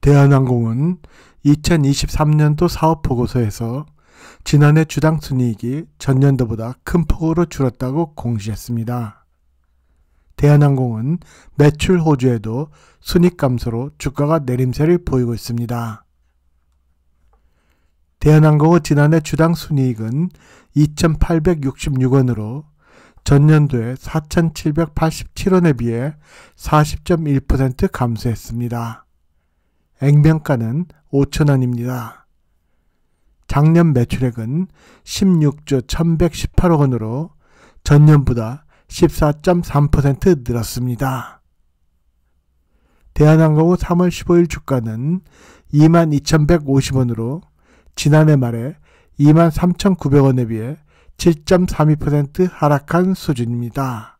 대한항공은 2023년도 사업 보고서에서 지난해 주당 순이익이 전년도보다 큰 폭으로 줄었다고 공시했습니다. 대한항공은 매출 호주에도 순익 감소로 주가가 내림세를 보이고 있습니다. 대한항공의 지난해 주당 순이익은 2,866원으로 전년도에 4,787원에 비해 40.1% 감소했습니다. 액면가는 5천원입니다. 작년 매출액은 16조 1118억 원으로 전년보다 14.3% 늘었습니다. 대한항공 3월 15일 주가는 22,150원으로 지난해 말에 23,900원에 비해 7.32% 하락한 수준입니다.